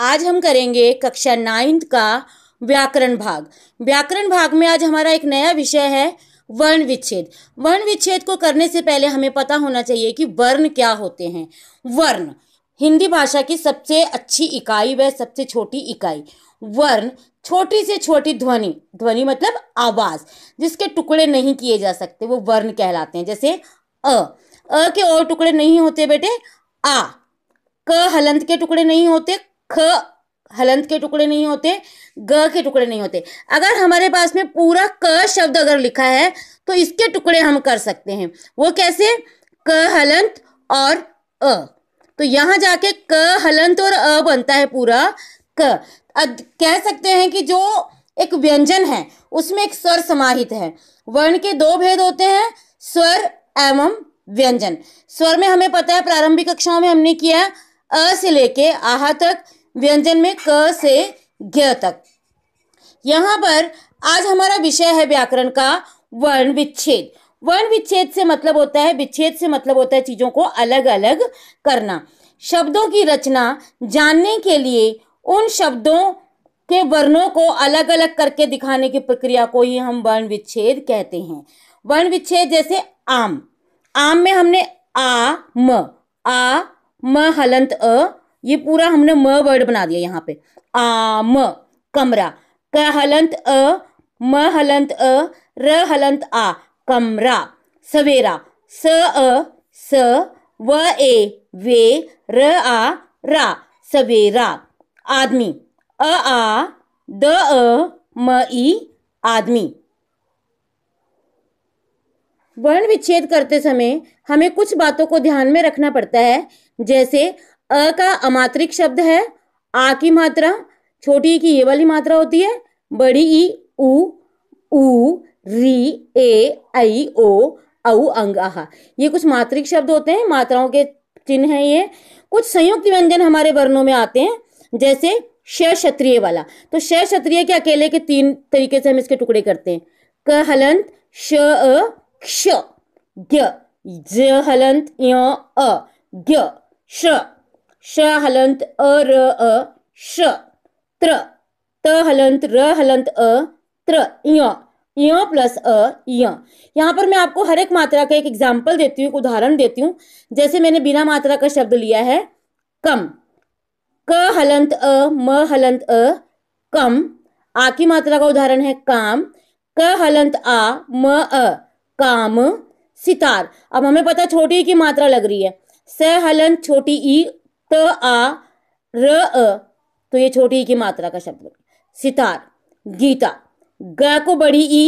आज हम करेंगे कक्षा नाइन्थ का व्याकरण भाग व्याकरण भाग में आज हमारा एक नया विषय है वर्ण विच्छेद वर्ण विच्छेद को करने से पहले हमें पता होना चाहिए कि वर्ण क्या होते हैं वर्ण हिंदी भाषा की सबसे अच्छी इकाई व सबसे छोटी इकाई वर्ण छोटी से छोटी ध्वनि ध्वनि मतलब आवाज जिसके टुकड़े नहीं किए जा सकते वो वर्ण कहलाते हैं जैसे अ अ के और टुकड़े नहीं होते बेटे आ क हलंत के टुकड़े नहीं होते ख हलंत के टुकड़े नहीं होते ग के टुकड़े नहीं होते अगर हमारे पास में पूरा क शब्द अगर लिखा है तो इसके टुकड़े हम कर सकते हैं वो कैसे क हलंत और अ तो यहाँ जाके क हलंत और अ बनता है पूरा क कह सकते हैं कि जो एक व्यंजन है उसमें एक स्वर समाहित है वर्ण के दो भेद होते हैं स्वर एवं व्यंजन स्वर में हमें पता है प्रारंभिक कक्षाओं में हमने किया अ से लेके आहा तक व्यंजन में क से ज्ञ तक यहाँ पर आज हमारा विषय है व्याकरण का वर्ण विच्छेद वर्ण विच्छेद से मतलब होता है विच्छेद से मतलब होता है चीज़ों को अलग अलग करना शब्दों की रचना जानने के लिए उन शब्दों के वर्णों को अलग अलग करके दिखाने की प्रक्रिया को ही हम वर्ण विच्छेद कहते हैं वर्ण विच्छेद जैसे आम आम में हमने आ म आ म हलंत अ ये पूरा हमने म वर्ड बना दिया यहाँ पे आम कमरा क हलंत अ म हलंत अ र हलंत आ कमरा सवेरा स अ स व ए वे र आ रा सवेरा आदमी अ आ द अ म ई आदमी वर्ण विच्छेद करते समय हमें कुछ बातों को ध्यान में रखना पड़ता है जैसे अ का अमात्रिक शब्द है आ की मात्रा छोटी की ये वाली मात्रा होती है बड़ी ई उ उ री ए आई ओ औ अंग आहा ये कुछ मात्रिक शब्द होते हैं मात्राओं के चिन्ह हैं ये कुछ संयुक्त व्यंजन हमारे वर्णों में आते हैं जैसे शय क्षत्रिय वाला तो शय क्षत्रिय के अकेले के तीन तरीके से हम इसके टुकड़े करते हैं क हलंत श अ क्ष ज हलंत य अ श श हलंत अ र अ श त्र त हलंत र हलंत अ त्र य य प्लस अ य यहाँ पर मैं आपको हर एक मात्रा का एक एग्जाम्पल देती हूँ एक उदाहरण देती हूँ जैसे मैंने बिना मात्रा का शब्द लिया है कम क हलंत अ म हलंत अ कम आ की मात्रा का उदाहरण है काम क हलंत आ म अ काम सितार अब हमें पता छोटी की मात्रा लग रही है स हलंत छोटी ई त आ र अ तो ये छोटी ई की मात्रा का शब्द सितार गीता ग को बड़ी ई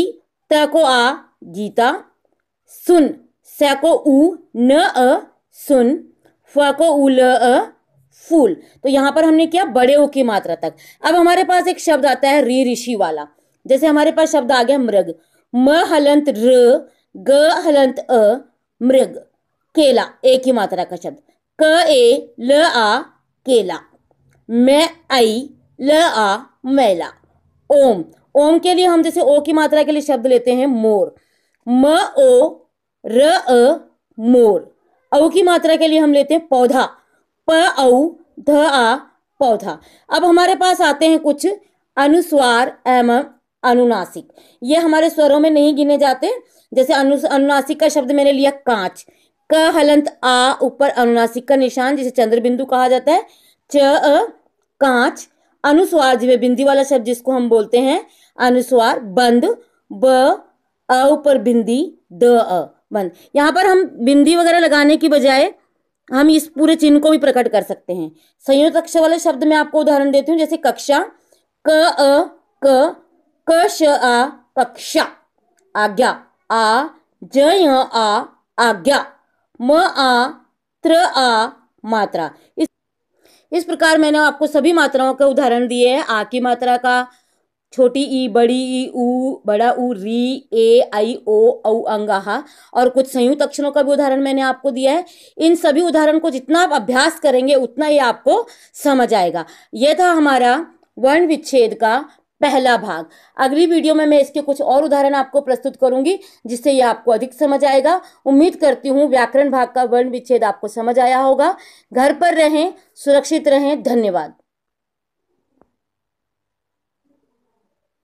त को आ गीता सुन स को ऊ न अ सुन फ को उ ल अ फूल तो यहाँ पर हमने किया बड़े ओ की मात्रा तक अब हमारे पास एक शब्द आता है री ऋषि वाला जैसे हमारे पास शब्द आ गया मृग म हलंत र ग हलंत अ मृग केला एक ही मात्रा का शब्द क ए ल आ केला मैं आई ल आ मैला ओम ओम के लिए हम जैसे ओ की मात्रा के लिए शब्द लेते हैं मोर म ओ र अ मोर औ की मात्रा के लिए हम लेते हैं पौधा प औ ध आ पौधा अब हमारे पास आते हैं कुछ अनुस्वार एवं अनुनासिक ये हमारे स्वरों में नहीं गिने जाते जैसे अनुनासिक का शब्द मैंने लिया कांच क हलंत आ ऊपर अनुनासिक का निशान जिसे चंद्र बिंदु कहा जाता है च कांच अनुस्वार जिसमें बिंदी वाला शब्द जिसको हम बोलते हैं अनुस्वार बंद ब अ ऊपर बिंदी द अ बंद यहाँ पर हम बिंदी वगैरह लगाने की बजाय हम इस पूरे चिन्ह को भी प्रकट कर सकते हैं संयुक्त अक्ष वाले शब्द में आपको उदाहरण देती हूँ जैसे कक्षा क अ क क श आ कक्षा आज्ञा आ ज आ आज्ञा म आ त्र आ मात्रा इस इस प्रकार मैंने आपको सभी मात्राओं के उदाहरण दिए हैं आ की मात्रा का छोटी ई बड़ी ई ऊ बड़ा ऊ री ए आई ओ औ अंगाहा और कुछ संयुक्त अक्षरों का भी उदाहरण मैंने आपको दिया है इन सभी उदाहरण को जितना आप अभ्यास करेंगे उतना ही आपको समझ आएगा यह था हमारा वर्ण विच्छेद का पहला भाग अगली वीडियो में मैं इसके कुछ और उदाहरण आपको प्रस्तुत करूंगी जिससे ये आपको अधिक समझ आएगा उम्मीद करती हूँ व्याकरण भाग का वर्ण विच्छेद आपको समझ आया होगा घर पर रहें सुरक्षित रहें धन्यवाद